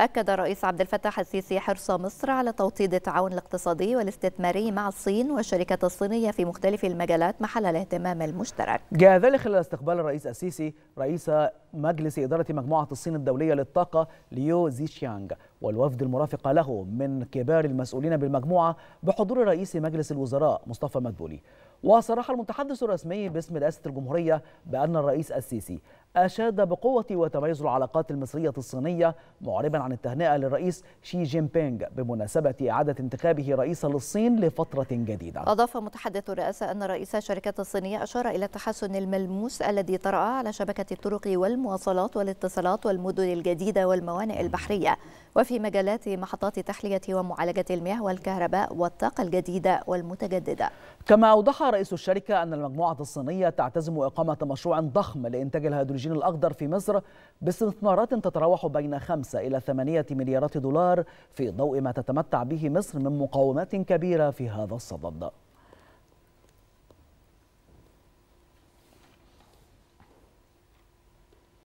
أكد الرئيس عبد الفتاح السيسي حرص مصر على توطيد التعاون الاقتصادي والاستثماري مع الصين والشركة الصينية في مختلف المجالات محل الاهتمام المشترك جاء ذلك خلال استقبال الرئيس السيسي رئيس مجلس إدارة مجموعة الصين الدولية للطاقة ليو زيشيانغ والوفد المرافق له من كبار المسؤولين بالمجموعة بحضور رئيس مجلس الوزراء مصطفى مدبولي وصرح المتحدث الرسمي باسم رئاسة الجمهورية بأن الرئيس السيسي أشاد بقوة وتميز العلاقات المصرية الصينية معربا عن التهنئة للرئيس شي جين بينغ بمناسبة إعادة انتخابه رئيسا للصين لفترة جديدة أضاف متحدث الرئاسة أن رئيس الشركات الصينية أشار إلى التحسن الملموس الذي طرأ على شبكة الطرق والمواصلات والاتصالات والمدن الجديدة والموانئ البحرية وفي في مجالات محطات تحلية ومعالجة المياه والكهرباء والطاقة الجديدة والمتجددة كما أوضح رئيس الشركة أن المجموعة الصينية تعتزم إقامة مشروع ضخم لإنتاج الهيدروجين الأخضر في مصر باستثمارات تتراوح بين 5 إلى 8 مليارات دولار في ضوء ما تتمتع به مصر من مقاومات كبيرة في هذا الصدد